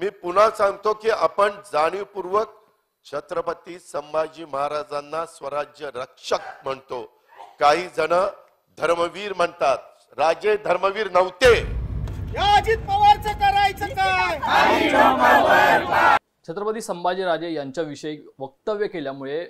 मी पुन्हा सांगतो की आपण जाणीवपूर्वक छत्रपती संभाजी महाराजांना स्वराज्य रक्षक म्हणतो काही जण धर्मवीर म्हणतात राजे धर्मवीर नव्हते अजित पवारचं करायचं काय छत्रपती संभाजीराजे यांच्याविषयी वक्तव्य केल्यामुळे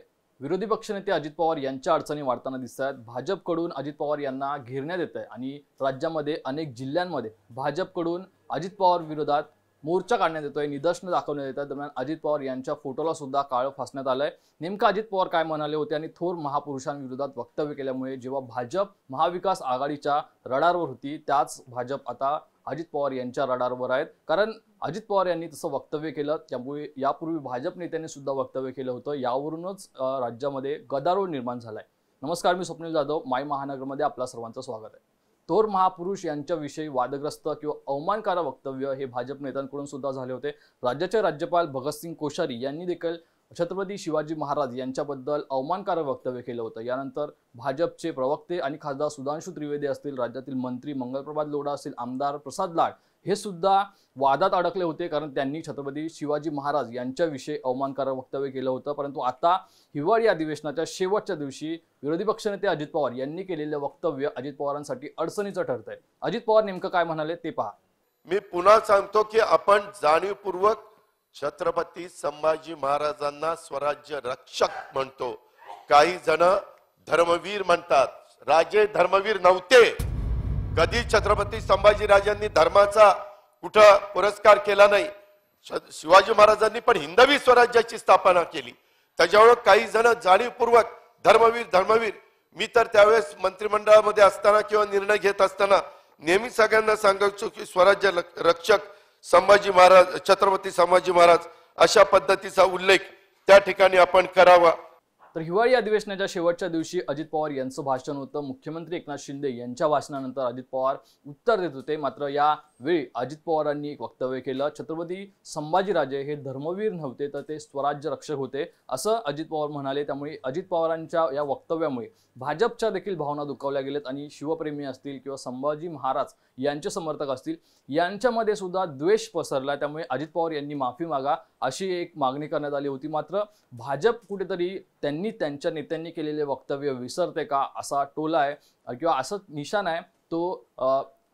विरोधी पक्षनेते अजित पवार यांच्या अडचणी वाढताना दिसत आहेत भाजपकडून अजित पवार यांना घेरण्यात येत आहे आणि राज्यामध्ये अनेक जिल्ह्यांमध्ये भाजपकडून अजित पवार विरोधात मोर्चा काढण्यात येतोय निदर्शन दाखवण्यात येत आहे दरम्यान अजित पवार यांच्या फोटोला सुद्धा काळ फासण्यात आलंय नेमका अजित पवार काय म्हणाले होते आणि थोर महापुरुषांविरोधात वक्तव्य केल्यामुळे जेव्हा भाजप महाविकास आघाडीच्या रडारवर होती त्याच भाजप आता अजित पवार यांच्या रडारवर आहेत कारण अजित पवार यांनी तसं वक्तव्य केलं त्यामुळे यापूर्वी भाजप नेत्याने सुद्धा वक्तव्य केलं होतं यावरूनच राज्यामध्ये गदारोळ निर्माण झालाय नमस्कार मी स्वप्नील जाधव माय महानगरमध्ये आपल्या सर्वांचं स्वागत आहे थोर महापुरुष यांच्याविषयी वादग्रस्त किंवा अवमानकारक वक्तव्य हे भाजप नेत्यांकडून सुद्धा झाले होते राज्याचे राज्यपाल भगतसिंग कोश्यारी यांनी देखील छत्रपती शिवाजी महाराज यांच्याबद्दल अवमानकारक वक्तव्य केलं होतं यानंतर भाजपचे प्रवक्ते आणि खासदार सुधांशु त्रिवेदी असतील राज्यातील मंत्री प्रभात लोढा असतील आमदार प्रसाद लाड हे सुद्धा वादात अडकले होते कारण त्यांनी छत्रपती शिवाजी महाराज यांच्याविषयी अवमानकारक वक्तव्य केलं होतं परंतु आता हिवाळी अधिवेशनाच्या शेवटच्या दिवशी विरोधी पक्षनेते अजित पवार यांनी केलेलं वक्तव्य अजित पवारांसाठी अडचणीचं आहे अजित पवार नेमकं काय म्हणाले ते पहा मी पुन्हा सांगतो की आपण जाणीवपूर्वक छत्रपती संभाजी महाराजांना स्वराज्य रक्षक म्हणतो काही जण धर्मवीर म्हणतात राजे धर्मवीर नव्हते कधी छत्रपती संभाजी राजांनी धर्माचा कुठं पुरस्कार केला नाही शिवाजी महाराजांनी पण हिंदवी स्वराज्याची स्थापना केली त्याच्यामुळे काही जण जाणीवपूर्वक धर्मवीर धर्मवीर मी तर त्यावेळेस मंत्रिमंडळामध्ये असताना किंवा निर्णय घेत असताना नेहमी सगळ्यांना सांगायचो की स्वराज्य रक्षक संभाजी महाराज छत्रपती संभाजी महाराज अशा पद्धतीचा उल्लेख त्या ठिकाणी आपण करावा तर हिवाळी अधिवेशनाच्या शेवटच्या दिवशी अजित पवार यांचं भाषण होतं मुख्यमंत्री एकनाथ शिंदे यांच्या भाषणानंतर अजित पवार उत्तर देत होते मात्र या वेळी अजित पवारांनी एक वक्तव्य केलं छत्रपती संभाजीराजे हे धर्मवीर नव्हते तर ते स्वराज्य रक्षक होते असं अजित पवार म्हणाले त्यामुळे अजित पवारांच्या या वक्तव्यामुळे भाजपच्या देखील भावना दुखावल्या गेल्यात आणि शिवप्रेमी असतील किंवा संभाजी महाराज यांचे समर्थक असतील यांच्यामध्ये सुद्धा द्वेष पसरला त्यामुळे अजित पवार यांनी माफी मागा अशी एक मागणी करण्यात आली होती मात्र भाजप कुठेतरी त्यांनी त्यांच्या नेत्यांनी केलेले वक्तव्य विसरते का असा टोला आहे किंवा असं निशाण आहे तो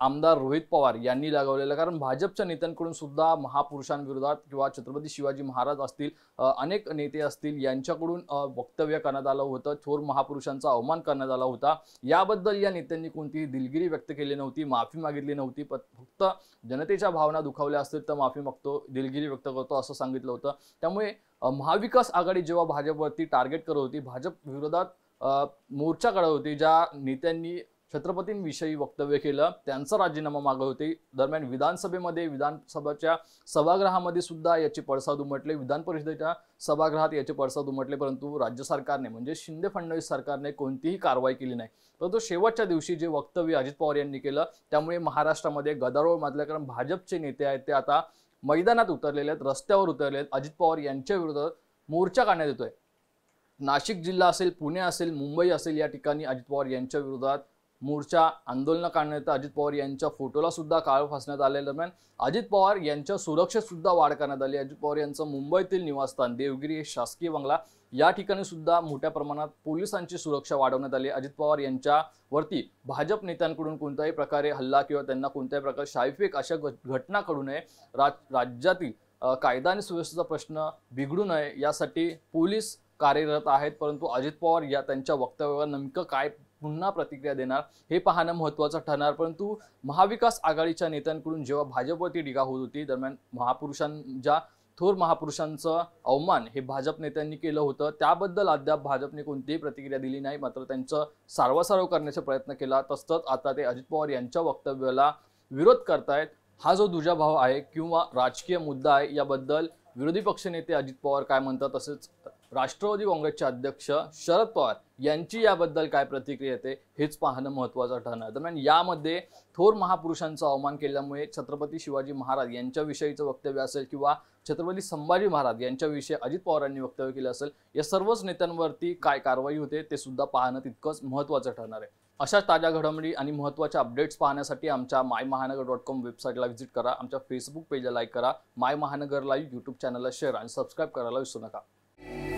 आमदार रोहित पवार यांनी लगावलेलं कारण भाजपच्या नेत्यांकडून सुद्धा महापुरुषांविरोधात किंवा छत्रपती शिवाजी महाराज असतील अनेक नेते असतील यांच्याकडून वक्तव्य करण्यात आलं होतं थोर महापुरुषांचा अवमान करण्यात आला होता याबद्दल या नेत्यांनी कोणतीही दिलगिरी व्यक्त केली नव्हती माफी मागितली नव्हती फक्त जनतेच्या भावना दुखावल्या असतील तर माफी मागतो दिलगिरी व्यक्त करतो असं सांगितलं होतं त्यामुळे महाविकास आघाडी जेव्हा भाजपवरती टार्गेट करत होती भाजप विरोधात मोर्चा काढत होती ज्या नेत्यांनी छत्रपतींविषयी वक्तव्य केलं त्यांचा राजीनामा मागं होते दरम्यान विधानसभेमध्ये विधानसभाच्या सभागृहामध्ये सुद्धा याचे पडसाद उमटले विधान परिषदेच्या सभागृहात याचे पडसाद उमटले परंतु राज्य सरकारने म्हणजे शिंदे फडणवीस सरकारने कोणतीही कारवाई केली नाही परंतु शेवटच्या दिवशी जे वक्तव्य अजित पवार यांनी केलं त्यामुळे महाराष्ट्रामध्ये गदारोळ माजल्या कारण भाजपचे नेते आहेत ते आता मैदानात उतरलेले आहेत रस्त्यावर उतरले आहेत अजित पवार यांच्या विरोधात मोर्चा काढण्यात येतोय नाशिक जिल्हा असेल पुणे असेल मुंबई असेल या ठिकाणी अजित पवार यांच्या विरोधात मोर्चा काढण्यात अजित पवार यांच्या फोटोला सुद्धा काळ फासण्यात आले दरम्यान अजित पवार यांच्या सुरक्षेत सुद्धा वाढ करण्यात आली अजित पवार यांचं मुंबईतील निवासस्थान देवगिरी हे शासकीय बंगला या ठिकाणी सुद्धा मोठ्या प्रमाणात पोलिसांची सुरक्षा वाढवण्यात आली अजित पवार यांच्यावरती भाजप नेत्यांकडून कोणत्याही प्रकारे हल्ला किंवा त्यांना कोणत्याही प्रकारे शाईफेक अशा घटना घडू नये राज्यातील कायदा आणि सुव्यवस्थेचा प्रश्न बिघडू नये यासाठी पोलीस कार्यरत आहेत परंतु अजित पवार या त्यांच्या वक्तव्यावर नेमकं काय पुन्हा प्रतिक्रिया देणार हे पाहणं महत्त्वाचं ठरणार परंतु महाविकास आघाडीच्या नेत्यांकडून जेव्हा भाजपवरती टीका होत होती दरम्यान महापुरुषांच्या थोर महापुरुषांचं अवमान हे भाजप नेत्यांनी केलं होतं त्याबद्दल अद्याप भाजपने कोणतीही प्रतिक्रिया दिली नाही मात्र त्यांचं सारवासारव करण्याचा प्रयत्न केला तसंच आता ते अजित पवार यांच्या वक्तव्याला विरोध करतायत हा जो दुजाभाव आहे किंवा राजकीय मुद्दा आहे याबद्दल विरोधी पक्षनेते अजित पवार काय म्हणतात तसेच राष्ट्रवादी काँग्रेसचे अध्यक्ष शरद पवार यांची याबद्दल काय प्रतिक्रिया येते हेच पाहणं महत्त्वाचं ठरणार दरम्यान यामध्ये थोर महापुरुषांचा अवमान केल्यामुळे छत्रपती शिवाजी महाराज यांच्याविषयीचं वक्तव्य असेल किंवा छत्रपती संभाजी महाराज यांच्याविषयी अजित पवारांनी वक्तव्य केलं असेल या सर्वच नेत्यांवरती काय कारवाई होते ते सुद्धा पाहणं तितकंच महत्त्वाचं ठरणार आहे अशा ताज्या घडामोडी आणि महत्त्वाच्या अपडेट्स पाहण्यासाठी आमच्या माय महानगर डॉट कॉम वेबसाईटला व्हिजिट करा आमच्या फेसबुक पेजला लाईक करा माय महानगर लाईव्ह यूट्यूब चॅनलला शेअर आणि सबस्क्राईब करायला विसरू नका